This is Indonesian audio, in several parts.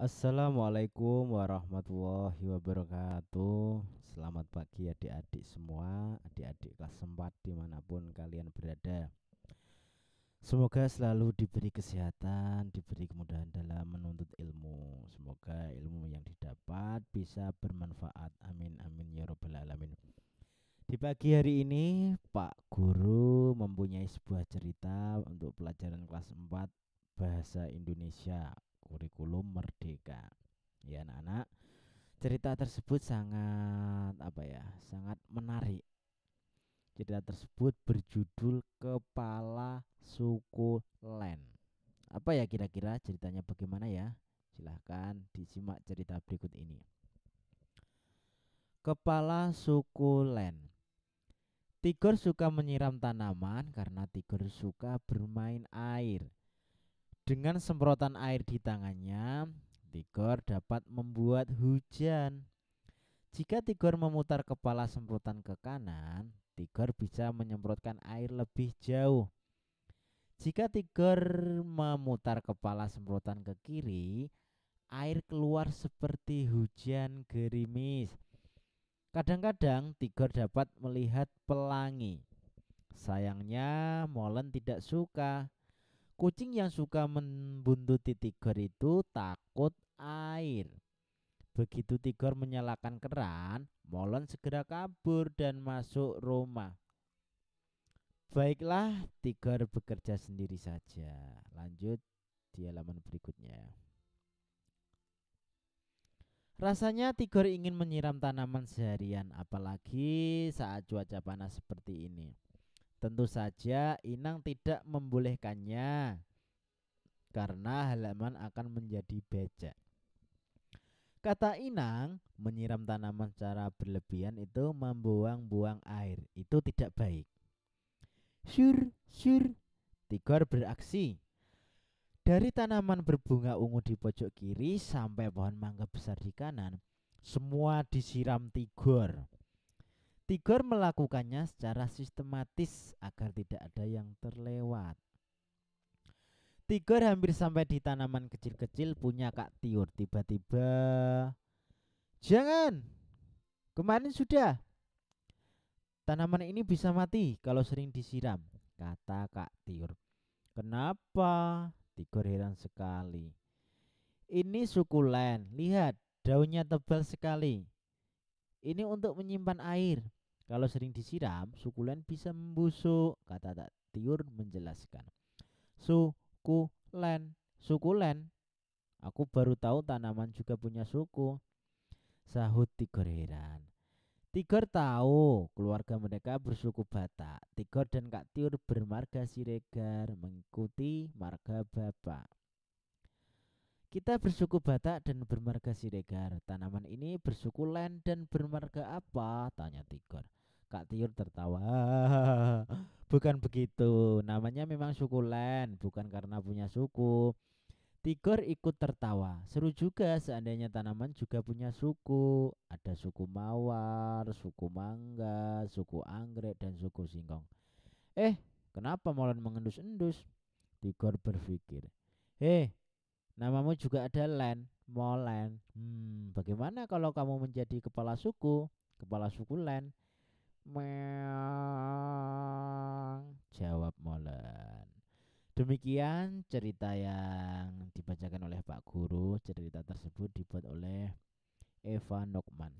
Assalamualaikum warahmatullahi wabarakatuh Selamat pagi adik-adik semua Adik-adik kelas 4 dimanapun kalian berada Semoga selalu diberi kesehatan Diberi kemudahan dalam menuntut ilmu Semoga ilmu yang didapat bisa bermanfaat Amin amin ya robbal alamin Di pagi hari ini Pak Guru mempunyai sebuah cerita Untuk pelajaran kelas 4 Bahasa Indonesia kurikulum merdeka. Ya anak-anak, cerita tersebut sangat apa ya? Sangat menarik. Cerita tersebut berjudul Kepala Suku Len. Apa ya kira-kira ceritanya bagaimana ya? Silahkan disimak cerita berikut ini. Kepala suku Len. Tigor suka menyiram tanaman karena tigor suka bermain air. Dengan semprotan air di tangannya, Tigor dapat membuat hujan. Jika Tigor memutar kepala semprotan ke kanan, Tigor bisa menyemprotkan air lebih jauh. Jika Tigor memutar kepala semprotan ke kiri, air keluar seperti hujan gerimis. Kadang-kadang Tigor dapat melihat pelangi. Sayangnya, Molen tidak suka. Kucing yang suka membuntuti tiger itu takut air. Begitu tiger menyalakan keran, Molon segera kabur dan masuk rumah. Baiklah, tiger bekerja sendiri saja. Lanjut di halaman berikutnya. Rasanya tiger ingin menyiram tanaman seharian, apalagi saat cuaca panas seperti ini. Tentu saja Inang tidak membolehkannya karena halaman akan menjadi becek. Kata Inang, menyiram tanaman secara berlebihan itu membuang-buang air. Itu tidak baik. Syur, syur, Tigor beraksi. Dari tanaman berbunga ungu di pojok kiri sampai pohon mangga besar di kanan, semua disiram Tigor. Tigor melakukannya secara sistematis agar tidak ada yang terlewat. Tigor hampir sampai di tanaman kecil-kecil punya Kak Tiur. Tiba-tiba, jangan. Kemarin sudah. Tanaman ini bisa mati kalau sering disiram, kata Kak Tiur. Kenapa? Tigor heran sekali. Ini sukulen. Lihat, daunnya tebal sekali. Ini untuk menyimpan air. Kalau sering disiram, sukulen bisa membusuk, kata tak tiur menjelaskan. Sukulen, sukulen. Aku baru tahu tanaman juga punya suku. Sahut Tigor heran. Tigor tahu keluarga mereka bersuku Batak. Tigor dan Kak Tiur bermarga Siregar mengikuti marga Bapak. Kita bersuku Batak dan bermarga Siregar. Tanaman ini bersuku len dan bermarga apa? Tanya Tigor. Kak Tiur tertawa. bukan begitu. Namanya memang sukulen, bukan karena punya suku. Tigor ikut tertawa. Seru juga seandainya tanaman juga punya suku. Ada suku mawar, suku mangga, suku anggrek, dan suku singkong. Eh, kenapa Molen mengendus-endus? Tigor berpikir. Eh, namamu juga ada Len, Molen. Hmm, bagaimana kalau kamu menjadi kepala suku? Kepala suku Len. Meong. Jawab Molen. Demikian cerita yang dibacakan oleh Pak Guru. Cerita tersebut dibuat oleh Eva Nokman.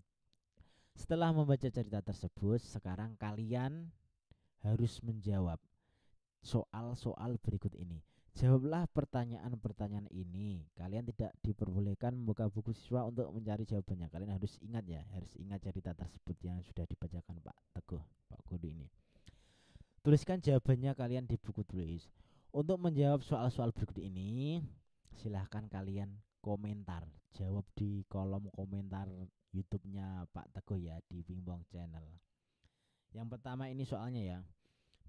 Setelah membaca cerita tersebut, sekarang kalian harus menjawab soal-soal berikut ini. Jawablah pertanyaan-pertanyaan ini. Kalian tidak diperbolehkan membuka buku siswa untuk mencari jawabannya. Kalian harus ingat ya, harus ingat cerita tersebut yang sudah dibacakan Pak Teguh, Pak Guru ini. Tuliskan jawabannya kalian di buku tulis. Untuk menjawab soal-soal berikut ini, silahkan kalian komentar. Jawab di kolom komentar YouTube-nya Pak Teguh ya di Bingbong Channel. Yang pertama ini soalnya ya.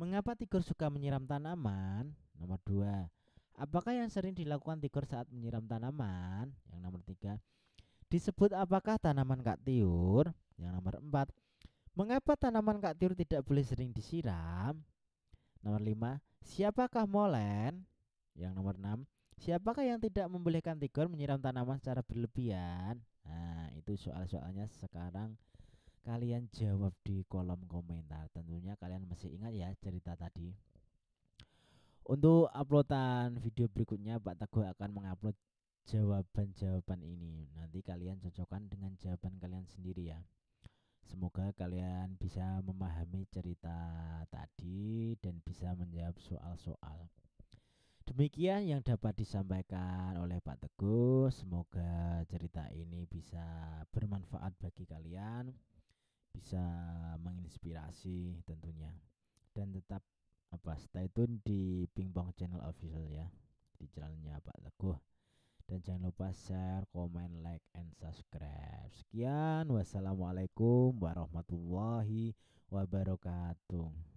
Mengapa tikus suka menyiram tanaman? Nomor 2. Apakah yang sering dilakukan tikur saat menyiram tanaman? Yang nomor tiga Disebut apakah tanaman Kak tiur? Yang nomor empat Mengapa tanaman Kak tiur tidak boleh sering disiram? Nomor lima Siapakah molen? Yang nomor enam Siapakah yang tidak membolehkan tikur menyiram tanaman secara berlebihan? Nah, itu soal-soalnya sekarang kalian jawab di kolom komentar. Tentunya kalian masih ingat ya cerita tadi. Untuk uploadan video berikutnya Pak Teguh akan mengupload jawaban-jawaban ini. Nanti kalian cocokkan dengan jawaban kalian sendiri ya. Semoga kalian bisa memahami cerita tadi dan bisa menjawab soal-soal. Demikian yang dapat disampaikan oleh Pak Teguh. Semoga cerita ini bisa bermanfaat bagi kalian, bisa menginspirasi tentunya, dan tetap apa stay tune di Pingpong Channel Official ya di channelnya Pak Teguh dan jangan lupa share, komen, like, and subscribe. Sekian, wassalamualaikum warahmatullahi wabarakatuh.